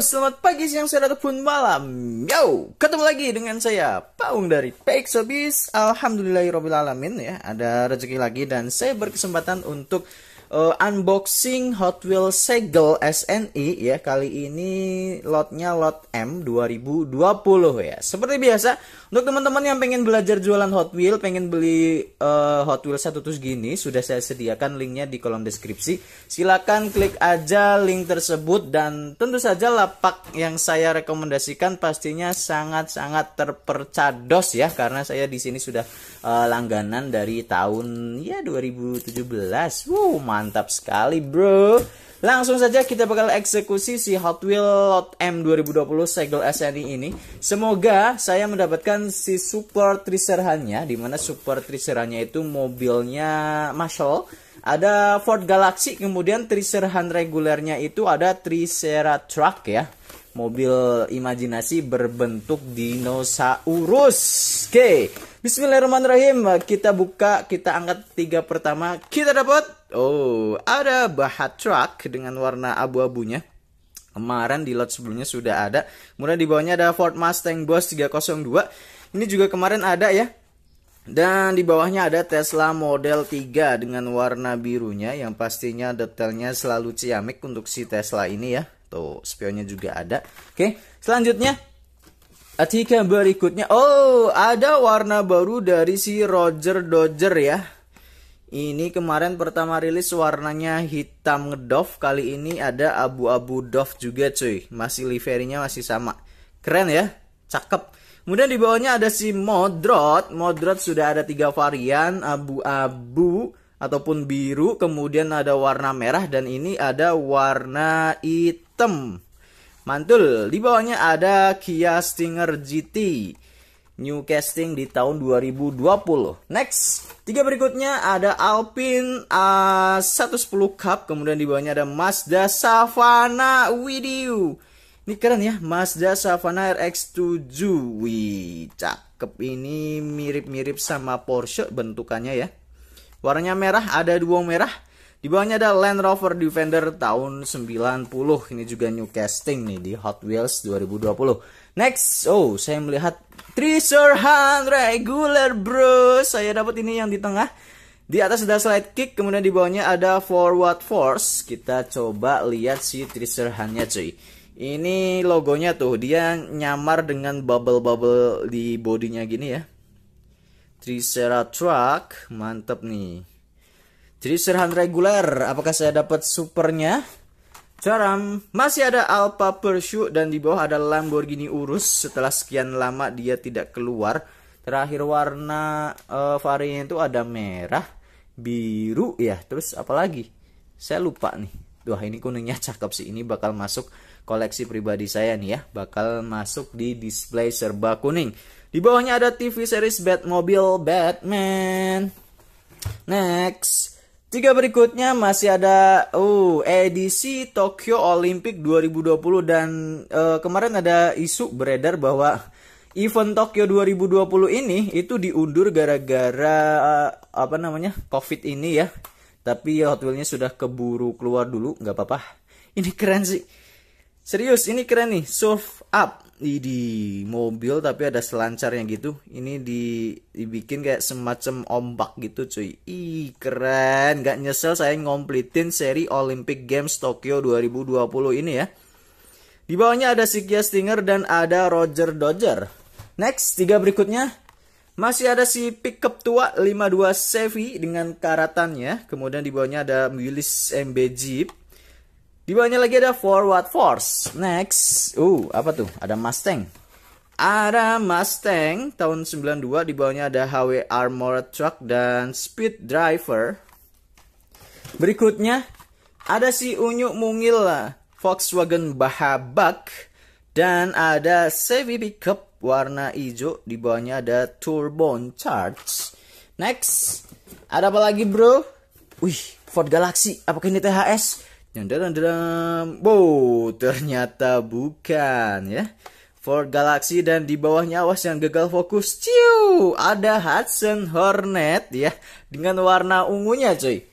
selamat pagi, siang, sore, ataupun malam. Yo, ketemu lagi dengan saya, Paung dari PX Alhamdulillahirobbilalamin ya. Ada rezeki lagi dan saya berkesempatan untuk uh, unboxing Hot Wheels Segel SNI e ya kali ini lotnya lot M 2020 ya. Seperti biasa untuk teman-teman yang pengen belajar jualan Hot Wheels, pengen beli uh, Hot Wheels satu tus gini, sudah saya sediakan linknya di kolom deskripsi. Silakan klik aja link tersebut dan tentu saja lapak yang saya rekomendasikan pastinya sangat-sangat terpercados ya karena saya di sini sudah uh, langganan dari tahun ya 2017. Wow, Mantap sekali bro. Langsung saja kita bakal eksekusi si Hot Wheels M 2020 segel SNI ini. Semoga saya mendapatkan si Super Tricerhannya, dimana Super Tricerhannya itu mobilnya Marshall. Ada Ford Galaxy, kemudian Tricerhan regulernya itu ada Tricera Truck ya mobil imajinasi berbentuk dinosaurus. Oke, bismillahirrahmanirrahim. Kita buka, kita angkat tiga pertama. Kita dapat oh, ada Bahat Truck dengan warna abu-abunya. Kemarin di lot sebelumnya sudah ada. Kemudian di bawahnya ada Ford Mustang Boss 302. Ini juga kemarin ada ya. Dan di bawahnya ada Tesla Model 3 dengan warna birunya yang pastinya detailnya selalu ciamik untuk si Tesla ini ya. Tuh, spionnya juga ada. Oke, selanjutnya Atika berikutnya, oh ada warna baru dari si Roger Dodger ya. Ini kemarin pertama rilis warnanya hitam ngedof. kali ini ada abu-abu dove juga cuy. Masih liverinya masih sama. Keren ya, cakep. Kemudian di bawahnya ada si Modrot. Modrot sudah ada tiga varian, abu-abu, ataupun biru, kemudian ada warna merah dan ini ada warna hitam. Mantul. Di bawahnya ada Kia Stinger GT. New casting di tahun 2020. Next, tiga berikutnya ada Alpine a 110 Cup, kemudian di bawahnya ada Mazda Savana Widiu. Ini keren ya, Mazda Savana RX7. Wih, cakep ini mirip-mirip sama Porsche bentukannya ya. Warnanya merah, ada dua merah. Di bawahnya ada Land Rover Defender tahun 90. Ini juga new casting nih di Hot Wheels 2020. Next, oh saya melihat Treasure Hunt Regular Bro. Saya dapat ini yang di tengah. Di atas ada slide kick, kemudian di bawahnya ada forward force. Kita coba lihat si Treasure Hunt-nya cuy. Ini logonya tuh, dia nyamar dengan bubble-bubble di bodinya gini ya. Truck mantep nih. Tricerhan reguler, apakah saya dapat supernya? Caram, masih ada Alpha Pursuit dan di bawah ada Lamborghini Urus. Setelah sekian lama dia tidak keluar, terakhir warna uh, eh, variannya itu ada merah, biru ya, terus apa lagi? Saya lupa nih wah ini kuningnya cakep sih ini bakal masuk koleksi pribadi saya nih ya bakal masuk di display serba kuning di bawahnya ada TV series Batmobile Batman next Tiga berikutnya masih ada uh edisi Tokyo Olympic 2020 dan uh, kemarin ada isu beredar bahwa event Tokyo 2020 ini itu diundur gara-gara uh, apa namanya COVID ini ya. Tapi ya Hot wheels sudah keburu keluar dulu, nggak apa-apa. Ini keren sih. Serius, ini keren nih. Surf up di, di mobil tapi ada selancar yang gitu. Ini di, dibikin kayak semacam ombak gitu cuy. Ih, keren. Nggak nyesel saya ngomplitin seri Olympic Games Tokyo 2020 ini ya. Di bawahnya ada Sikia Stinger dan ada Roger Dodger. Next, tiga berikutnya masih ada si pickup tua 52 Chevy dengan karatannya. Kemudian di bawahnya ada Willis MB Jeep. Di bawahnya lagi ada forward force. Next, uh apa tuh? Ada Mustang. Ada Mustang tahun 92 di bawahnya ada HW Armored Truck dan Speed Driver. Berikutnya ada si Unyu Mungil Volkswagen Bahabak dan ada Chevy Pickup warna hijau, di bawahnya ada turbo Charge. Next, ada apa lagi bro? Wih, Ford Galaxy, apakah ini THS? yang Dalam dalam, wow, ternyata bukan ya. Ford Galaxy dan di bawahnya awas yang gagal fokus. Ciu, ada Hudson Hornet ya dengan warna ungunya cuy.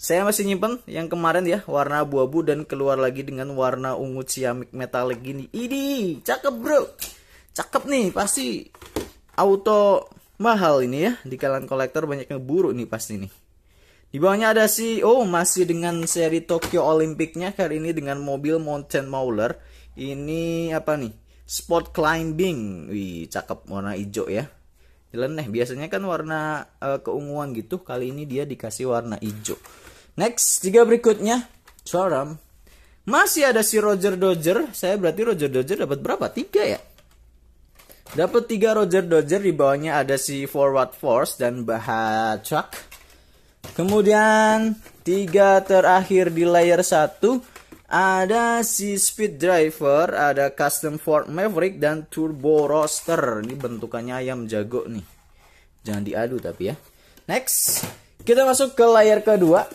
Saya masih nyimpen yang kemarin ya, warna abu-abu dan keluar lagi dengan warna ungu ciamik metalik gini. Ini cakep bro, cakep nih pasti auto mahal ini ya di kalangan kolektor banyak yang buru nih pasti nih. Di bawahnya ada si e oh masih dengan seri Tokyo Olympic-nya kali ini dengan mobil mountain mauler. Ini apa nih? Sport climbing. Wih, cakep warna hijau ya nyeleneh biasanya kan warna uh, keunguan gitu kali ini dia dikasih warna hijau Next, tiga berikutnya. Coram. Masih ada si Roger Dodger. Saya berarti Roger Dodger dapat berapa? Tiga ya? Dapat tiga Roger Dodger. Di bawahnya ada si Forward Force dan Bahacak. Kemudian tiga terakhir di layer satu ada si Speed Driver, ada Custom Ford Maverick dan Turbo Roster. Ini bentukannya ayam jago nih. Jangan diadu tapi ya. Next, kita masuk ke layar kedua.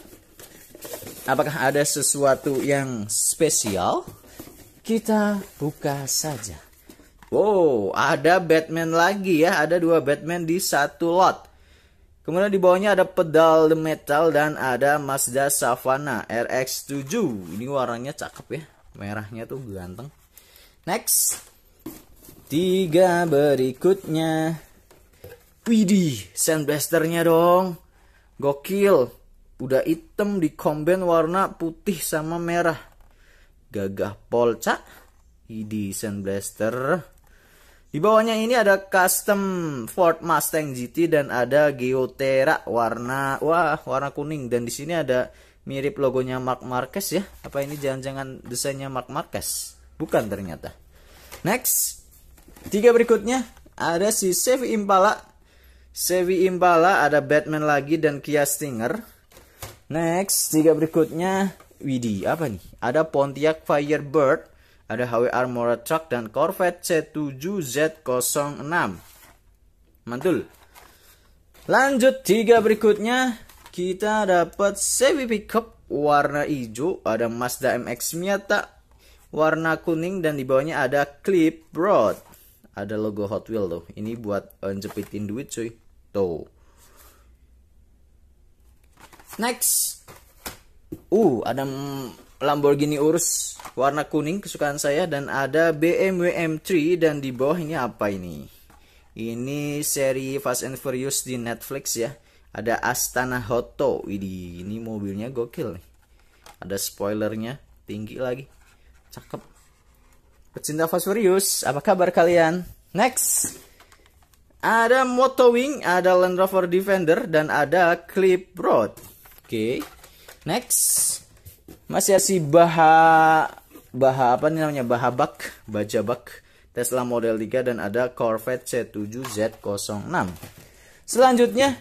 Apakah ada sesuatu yang spesial? Kita buka saja. Wow, oh, ada Batman lagi ya. Ada dua Batman di satu lot. Kemudian di bawahnya ada pedal The Metal dan ada Mazda Savana RX7. Ini warnanya cakep ya. Merahnya tuh ganteng. Next. Tiga berikutnya. Widih, sandblasternya dong. Gokil. Udah hitam komben warna putih sama merah. Gagah polca. Desain blaster. Di bawahnya ini ada custom Ford Mustang GT dan ada Geotera warna wah warna kuning dan di sini ada mirip logonya Mark Marquez ya. Apa ini jangan-jangan desainnya Mark Marquez? Bukan ternyata. Next. Tiga berikutnya ada si Chevy Impala. Chevy Impala ada Batman lagi dan Kia Stinger. Next, tiga berikutnya Widih, apa nih? Ada Pontiac Firebird, ada HW Armored Truck dan Corvette C7Z06. Mantul. Lanjut tiga berikutnya kita dapat Chevy pickup warna hijau, ada Mazda MX Miata warna kuning dan di bawahnya ada Clip Rod. Ada logo Hot Wheels loh Ini buat uh, jepitin duit cuy. Tuh. Next. Uh, ada Lamborghini Urus warna kuning kesukaan saya dan ada BMW M3 dan di bawah ini apa ini? Ini seri Fast and Furious di Netflix ya. Ada Astana Hoto. Ini, ini mobilnya gokil nih. Ada spoilernya tinggi lagi. Cakep. Pecinta Fast Furious, apa kabar kalian? Next. Ada Moto Wing, ada Land Rover Defender dan ada Clip Road. Oke. Next. Masih si Baha Baha apa nih namanya? Baha Bak, Baja Bak. Tesla Model 3 dan ada Corvette C7 Z06. Selanjutnya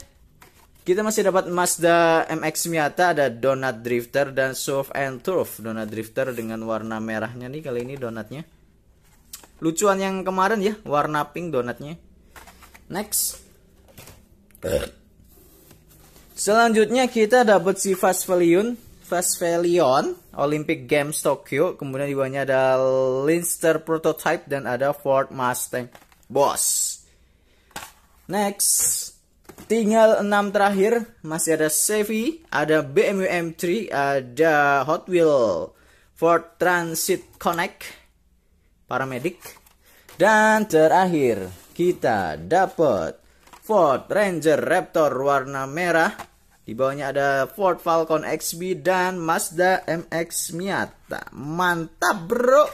kita masih dapat Mazda MX Miata ada donut drifter dan surf and turf. Donut drifter dengan warna merahnya nih kali ini donatnya. Lucuan yang kemarin ya, warna pink donatnya. Next. Selanjutnya kita dapat si Vasvelion, Vasvelion Olympic Games Tokyo, kemudian di bawahnya ada Linster Prototype dan ada Ford Mustang Boss. Next, tinggal enam terakhir, masih ada Chevy, ada BMW M3, ada Hot Wheel, Ford Transit Connect, Paramedic, dan terakhir kita dapat Ford Ranger Raptor warna merah. Di bawahnya ada Ford Falcon XB dan Mazda MX Miata. Mantap, bro.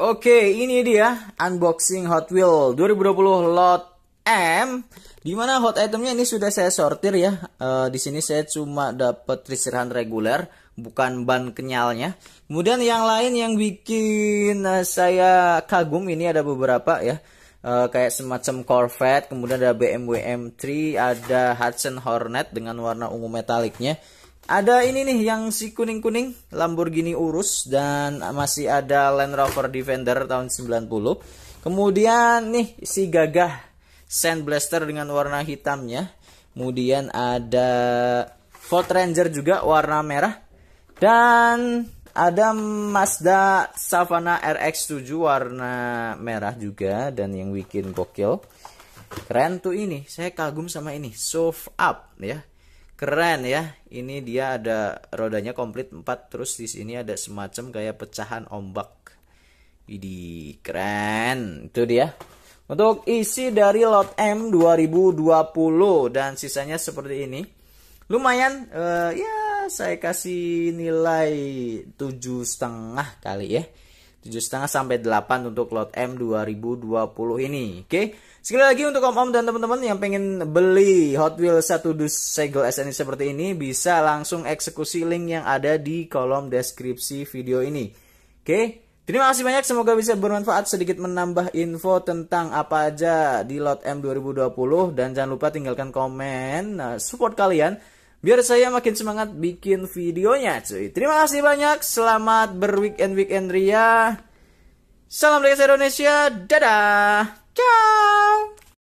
Oke, ini dia unboxing Hot Wheel 2020 lot M dimana hot itemnya ini sudah saya sortir ya e, di sini saya cuma dapat risiran reguler bukan ban kenyalnya kemudian yang lain yang bikin eh, saya kagum ini ada beberapa ya Eh, kayak semacam Corvette, kemudian ada BMW M3, ada Hudson Hornet dengan warna ungu metaliknya. Ada ini nih yang si kuning-kuning Lamborghini Urus dan masih ada Land Rover Defender tahun 90. Kemudian nih si gagah Sand Blaster dengan warna hitamnya. Kemudian ada Ford Ranger juga warna merah. Dan ada Mazda Savana RX7 warna merah juga dan yang bikin gokil. Keren tuh ini, saya kagum sama ini, soft up ya. Keren ya. Ini dia ada rodanya komplit 4 terus di sini ada semacam kayak pecahan ombak. Ini keren. Itu dia. Untuk isi dari lot M 2020 dan sisanya seperti ini. Lumayan uh, ya saya kasih nilai tujuh setengah kali ya. tujuh setengah sampai delapan untuk lot M 2020 ini. Oke. Sekali lagi untuk om-om dan teman-teman yang pengen beli Hot Wheels satu dus segel SN seperti ini bisa langsung eksekusi link yang ada di kolom deskripsi video ini. Oke. Terima kasih banyak, semoga bisa bermanfaat sedikit menambah info tentang apa aja di lot M 2020 dan jangan lupa tinggalkan komen uh, support kalian biar saya makin semangat bikin videonya cuy. Terima kasih banyak, selamat berweekend weekend Ria. Salam dari Indonesia, dadah, ciao.